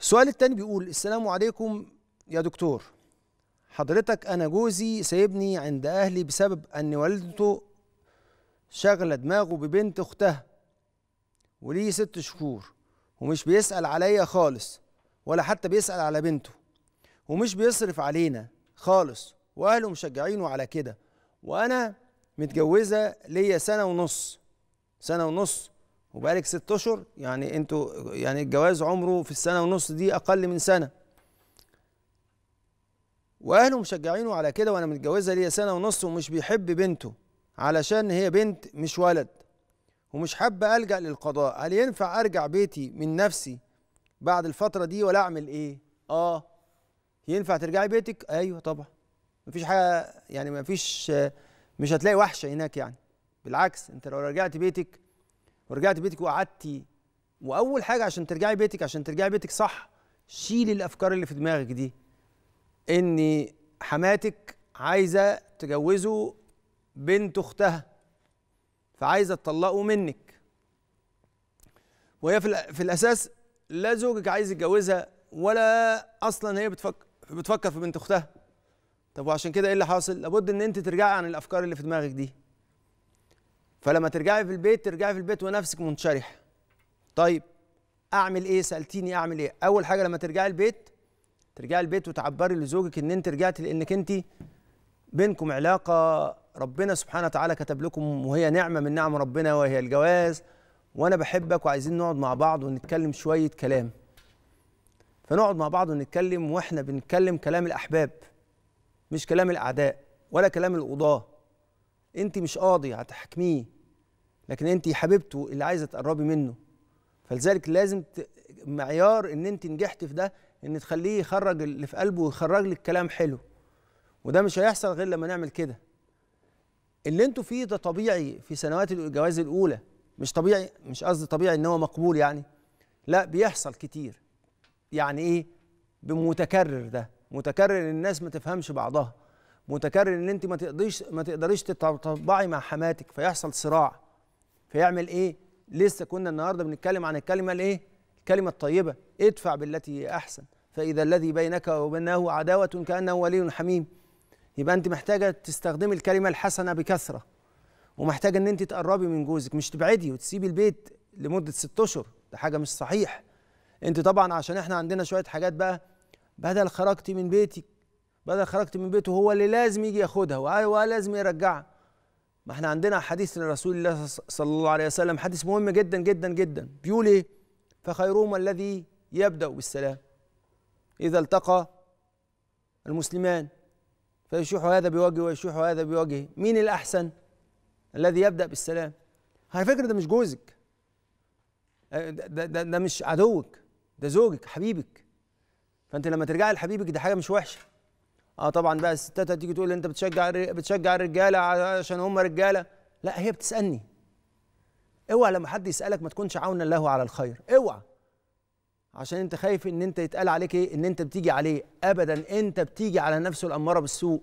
السؤال التاني بيقول السلام عليكم يا دكتور حضرتك أنا جوزي سايبني عند أهلي بسبب أن والدته شغلة دماغه ببنت أختها وليه ست شهور ومش بيسأل عليا خالص ولا حتى بيسأل على بنته ومش بيصرف علينا خالص وأهله مشجعينه على كده وأنا متجوزة ليا سنة ونص سنة ونص وبقالك ست اشهر يعني انتوا يعني الجواز عمره في السنه ونص دي اقل من سنه واهله مشجعينه على كده وانا متجوزه ليا سنه ونص ومش بيحب بنته علشان هي بنت مش ولد ومش حابه الجا للقضاء هل ينفع ارجع بيتي من نفسي بعد الفتره دي ولا اعمل ايه اه ينفع ترجعي بيتك ايوه طبعا مفيش حاجه يعني مفيش مش هتلاقي وحشه هناك يعني بالعكس انت لو رجعت بيتك ورجعت بيتك وقعدتي واول حاجه عشان ترجعي بيتك عشان ترجعي بيتك صح شيلي الافكار اللي في دماغك دي ان حماتك عايزه تجوزوا بنت اختها فعايزه تطلقوا منك وهي في, في الاساس لا زوجك عايز يتجوزها ولا اصلا هي بتفكر بتفكر في بنت اختها طب وعشان كده ايه اللي حاصل لابد ان انت ترجعي عن الافكار اللي في دماغك دي فلما ترجعي في البيت ترجعي في البيت ونفسك منشرحه طيب اعمل ايه سالتيني اعمل ايه اول حاجه لما ترجعي البيت ترجعي البيت وتعبري لزوجك ان انت رجعتي لانك انت بينكم علاقه ربنا سبحانه وتعالى كتب لكم وهي نعمه من نعم ربنا وهي الجواز وانا بحبك وعايزين نقعد مع بعض ونتكلم شويه كلام فنقعد مع بعض ونتكلم واحنا بنتكلم كلام الاحباب مش كلام الاعداء ولا كلام القضاه انت مش قاضي هتحكميه لكن انت حبيبته اللي عايزه تقربي منه فلذلك لازم ت... معيار ان انت نجحت في ده ان تخليه يخرج اللي في قلبه ويخرج لك كلام حلو وده مش هيحصل غير لما نعمل كده اللي انتوا فيه ده طبيعي في سنوات الجواز الاولى مش طبيعي مش قصدي طبيعي ان هو مقبول يعني لا بيحصل كتير يعني ايه بمتكرر ده متكرر الناس ما تفهمش بعضها متكرر ان انت ما تقدريش ما تقدريش تطبعي مع حماتك فيحصل صراع فيعمل ايه لسه كنا النهارده بنتكلم عن الكلمه الايه الكلمه الطيبه ادفع بالتي هي احسن فاذا الذي بينك وبينه عداوه كانه ولي حميم يبقى انت محتاجه تستخدمي الكلمه الحسنه بكثره ومحتاجه ان انت تقربي من جوزك مش تبعدي وتسيبي البيت لمده ست اشهر ده حاجه مش صحيح انت طبعا عشان احنا عندنا شويه حاجات بقى بدل خرجتي من بيتك بدل خرجت من بيته هو اللي لازم يجي ياخدها ولازم يرجعها ما احنا عندنا حديث لرسول الله صلى الله عليه وسلم حديث مهم جدا جدا جدا بيقول ايه فخيرهما الذي يبدا بالسلام اذا التقى المسلمان فيشيح هذا بوجهه ويشيح هذا بوجهه مين الاحسن الذي يبدا بالسلام على فكره ده مش جوزك آه، ده, ده, ده مش عدوك ده زوجك حبيبك فانت لما ترجعي لحبيبك دي حاجه مش وحشه اه طبعا بقى الستات هتيجي تقول انت بتشجع بتشجع الرجاله عشان هم رجاله لا هي بتسالني اوعى لما حد يسالك ما تكونش عونا له على الخير اوعى عشان انت خايف ان انت يتقال عليك ايه ان انت بتيجي عليه ابدا انت بتيجي على نفسه الاماره بالسوء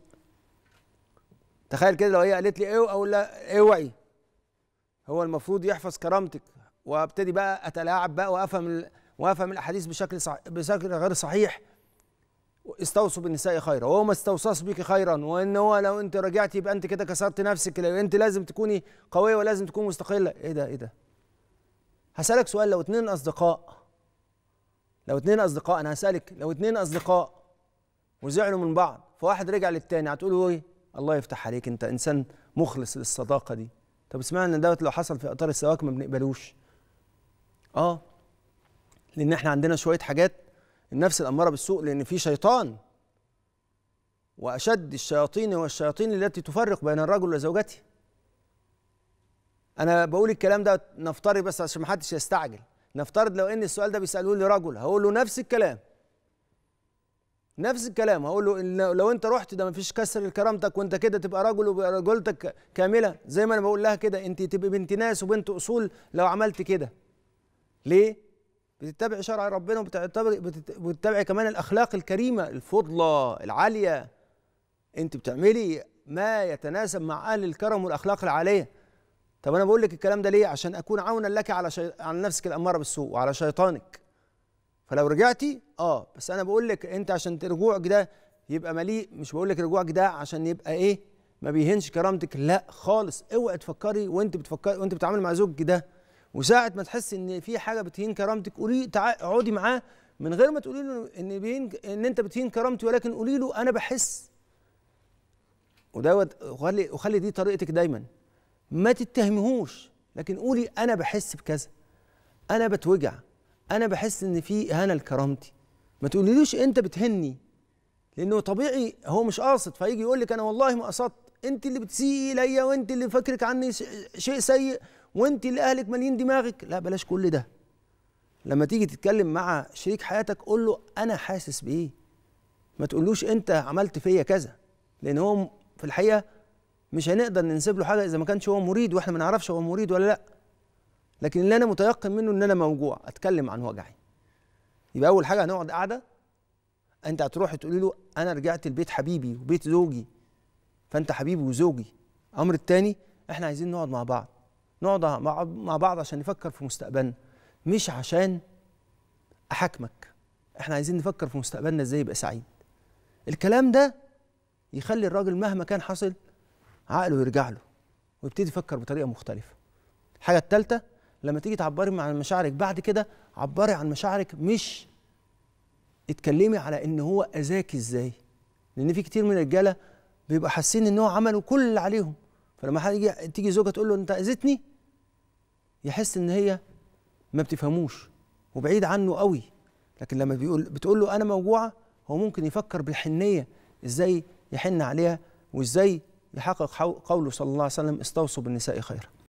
تخيل كده لو هي قالت لي اوعى اقول لها اوعي هو المفروض يحفظ كرامتك وابتدي بقى اتلاعب بقى وافهم وافهم الاحاديث بشكل صح... بشكل غير صحيح استوصوا بالنساء خيرا وهو ما استوصاش بك خيرا وان هو لو انت رجعت يبقى انت كده كسرت نفسك لو انت لازم تكوني قويه ولازم تكون مستقله ايه ده ايه ده هسالك سؤال لو اتنين اصدقاء لو اتنين اصدقاء انا هسالك لو اتنين اصدقاء وزعلوا من بعض فواحد رجع للتاني هتقول له ايه الله يفتح عليك انت انسان مخلص للصداقه دي طب اسمعنا ان دوت لو حصل في اطار السواك ما بنقبلوش اه لان احنا عندنا شويه حاجات النفس الأمارة بالسوء لأن في شيطان وأشد الشياطين والشياطين التي تفرق بين الرجل وزوجته أنا بقول الكلام ده نفترض بس عشان ما حدش يستعجل نفترض لو إن السؤال ده بيسألوه لي رجل هقول له نفس الكلام نفس الكلام هقول له لو انت رحت ده ما فيش كسر لكرامتك وانت كده تبقى رجل ورجولتك كامله زي ما انا بقول لها كده انت تبقى بنت ناس وبنت اصول لو عملت كده ليه بتتبع شرع ربنا وبتتبع بتتبع كمان الاخلاق الكريمه الفضله العاليه انت بتعملي ما يتناسب مع اهل الكرم والاخلاق العاليه طب انا بقول لك الكلام ده ليه عشان اكون عونا لك على شي... على نفسك الاماره بالسوء وعلى شيطانك فلو رجعتي اه بس انا بقول لك انت عشان رجوعك ده يبقى مليء مش بقول لك رجوعك ده عشان يبقى ايه ما بيهنش كرامتك لا خالص اوعي تفكري وانت بتفكري وانت بتتعاملي مع زوجك ده وساعه ما تحس ان في حاجه بتهين كرامتك قولي اقعدي معاه من غير ما تقولي له ان بين ان انت بتهين كرامتي ولكن قولي له انا بحس ودوت وخلي وخلي دي طريقتك دايما ما تتهمهوش لكن قولي انا بحس بكذا انا بتوجع انا بحس ان في اهانه لكرامتي ما تقوليلوش انت بتهني لانه طبيعي هو مش قاصد فيجي يقول لك انا والله ما قصدت انت اللي بتسيئي ليا وانت اللي فاكرك عني شيء سيء وانت اللي اهلك مالين دماغك لا بلاش كل ده لما تيجي تتكلم مع شريك حياتك قول له انا حاسس بايه ما تقولوش انت عملت فيا كذا لان هو في الحقيقه مش هنقدر ننسب له حاجه اذا ما كانش هو مريد واحنا ما نعرفش هو مريد ولا لا لكن اللي انا متيقن منه ان انا موجوع اتكلم عن وجعي يبقى اول حاجه هنقعد قاعده انت هتروحي تقولي له انا رجعت لبيت حبيبي وبيت زوجي فانت حبيبي وزوجي الامر الثاني احنا عايزين نقعد مع بعض نقعد مع بعض عشان نفكر في مستقبلنا مش عشان احاكمك احنا عايزين نفكر في مستقبلنا ازاي يبقى سعيد الكلام ده يخلي الراجل مهما كان حصل عقله يرجع له ويبتدي يفكر بطريقه مختلفه الحاجه الثالثه لما تيجي تعبري عن مشاعرك بعد كده عبري عن مشاعرك مش اتكلمي على ان هو اذاك ازاي لان في كتير من الرجاله بيبقى حاسين ان هو عملوا كل اللي عليهم فلما يجي تيجي زوجها تقول له انت اذيتني يحس ان هي ما بتفهموش وبعيد عنه قوي لكن لما بيقول بتقول له انا موجوعه هو ممكن يفكر بالحنيه ازاي يحن عليها وازاي يحقق قوله صلى الله عليه وسلم استوصوا بالنساء خيرا